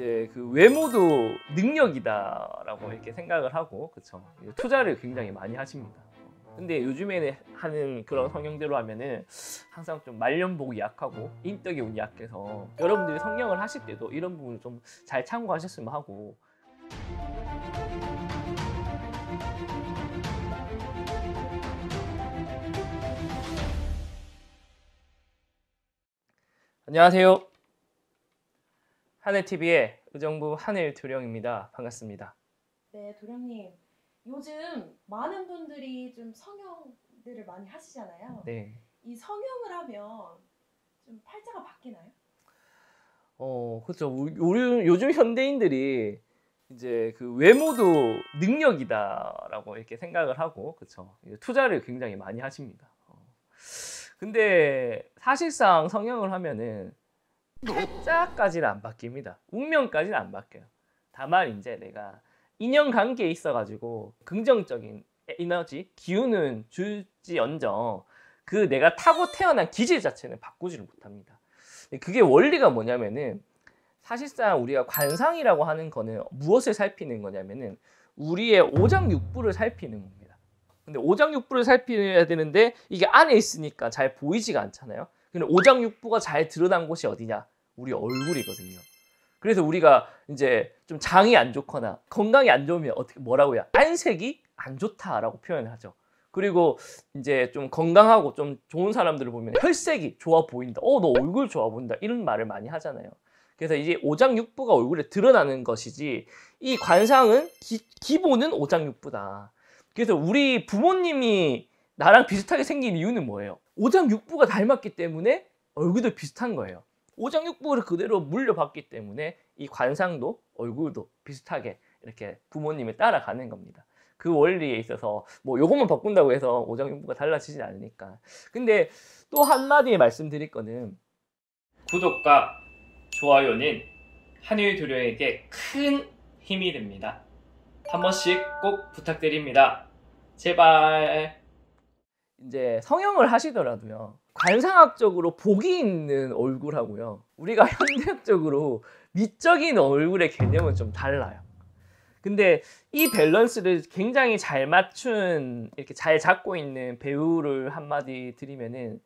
이제 그 외모도 능력이다라고 네. 이렇게 생각을 하고 그쵸 투자를 굉장히 많이 하십니다. 근데 요즘에는 하는 그런 음. 성형대로 하면은 항상 좀 말년복이 약하고 인덕이 운이 약해서 여러분들이 성형을 하실 때도 이런 부분을 좀 잘 참고하셨으면 하고 안녕하세요. 한해TV의 의정부 한일 도령입니다. 반갑습니다. 네, 도령님. 요즘 많은 분들이 좀 성형들을 많이 하시잖아요. 네. 이 성형을 하면 좀 팔자가 바뀌나요? 어, 그렇죠. 요즘, 요즘 현대인들이 이제 그 외모도 능력이다라고 이렇게 생각을 하고 그렇죠. 투자를 굉장히 많이 하십니다. 어. 근데 사실상 성형을 하면은 해자까지는 안 바뀝니다. 운명까지는 안 바뀌어요. 다만 이제 내가 인연 관계에 있어가지고 긍정적인 에너지, 기운은 줄지언정 그 내가 타고 태어난 기질 자체는 바꾸지를 못합니다. 그게 원리가 뭐냐면은 사실상 우리가 관상이라고 하는 거는 무엇을 살피는 거냐면은 우리의 오장육부를 살피는 겁니다. 근데 오장육부를 살피야 되는데 이게 안에 있으니까 잘 보이지가 않잖아요. 근데 오장육부가 잘 드러난 곳이 어디냐? 우리 얼굴이거든요. 그래서 우리가 이제 좀 장이 안 좋거나 건강이 안 좋으면 어떻게 뭐라고 해야? 안색이 안 좋다라고 표현을 하죠. 그리고 이제 좀 건강하고 좀 좋은 사람들을 보면 혈색이 좋아 보인다. 어, 너 얼굴 좋아 보인다. 이런 말을 많이 하잖아요. 그래서 이제 오장육부가 얼굴에 드러나는 것이지 이 관상은 기, 본은 오장육부다. 그래서 우리 부모님이 나랑 비슷하게 생긴 이유는 뭐예요? 오장육부가 닮았기 때문에 얼굴도 비슷한 거예요. 오장육부를 그대로 물려받기 때문에 이 관상도 얼굴도 비슷하게 이렇게 부모님에 따라가는 겁니다. 그 원리에 있어서 뭐 요것만 바꾼다고 해서 오장육부가 달라지진 않으니까. 근데 또 한마디 말씀드릴 거는 구독과 좋아요는 한일 도료에게 큰 힘이 됩니다. 한 번씩 꼭 부탁드립니다. 제발. 이제 성형을 하시더라도요. 관상학적으로 복이 있는 얼굴하고요. 우리가 현대학적으로 미적인 얼굴의 개념은 좀 달라요. 근데 이 밸런스를 굉장히 잘 맞춘 이렇게 잘 잡고 있는 배우를 한마디 드리면은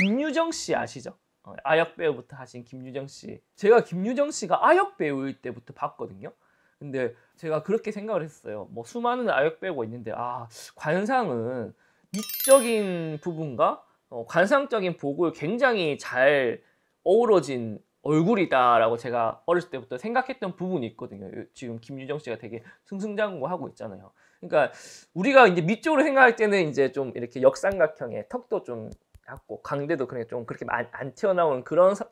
김유정 씨 아시죠? 어, 아역 배우부터 하신 김유정 씨. 제가 김유정 씨가 아역 배우일 때부터 봤거든요. 근데 제가 그렇게 생각을 했어요. 뭐 수많은 아역 배우가 있는데 아 관상은 이적인 부분과 어, 관상적인 복을 굉장히 잘 어우러진 얼굴이다라고 제가 어렸을 때부터 생각했던 부분이 있거든요. 지금 김유정 씨가 되게 승승장구하고 있잖아요. 그러니까 우리가 이제 밑쪽으로 생각할 때는 이제 좀 이렇게 역삼각형의 턱도 좀 작고 강대도 그냥 좀 그렇게 안, 안튀어나온 그런 사,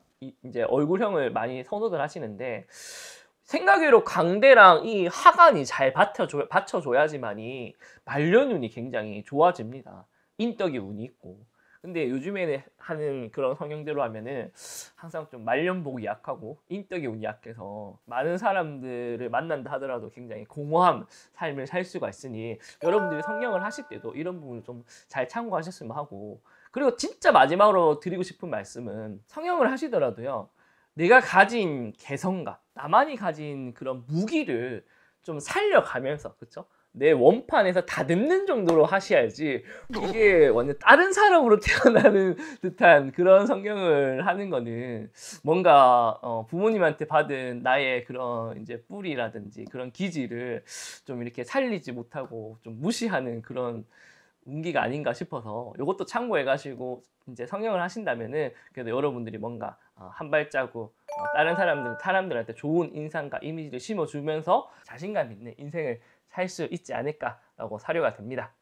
이제 얼굴형을 많이 선호들 하시는데 생각외로 강대랑 이 하간이 잘 받쳐줘, 받쳐줘야지만이 반려눈이 굉장히 좋아집니다. 인덕이 운이 있고. 근데 요즘에는 하는 그런 성형대로 하면은 항상 좀 말년복이 약하고 인덕이 운이 약해서 많은 사람들을 만난다 하더라도 굉장히 공허한 삶을 살 수가 있으니 여러분들이 성형을 하실 때도 이런 부분을 좀 잘 참고하셨으면 하고 그리고 진짜 마지막으로 드리고 싶은 말씀은 성형을 하시더라도요. 내가 가진 개성과 나만이 가진 그런 무기를 좀 살려가면서 그쵸? 내 원판에서 다 늙는 정도로 하셔야지 이게 완전 다른 사람으로 태어나는 듯한 그런 성경을 하는 거는 뭔가 어 부모님한테 받은 나의 그런 이제 뿌리라든지 그런 기질을 좀 이렇게 살리지 못하고 좀 무시하는 그런 운기가 아닌가 싶어서 이것도 참고해 가시고 이제 성형을 하신다면은 그래도 여러분들이 뭔가 어, 한 발자국 어, 다른 사람들 사람들한테 좋은 인상과 이미지를 심어주면서 자신감 있는 인생을 살 수 있지 않을까라고 사료가 됩니다.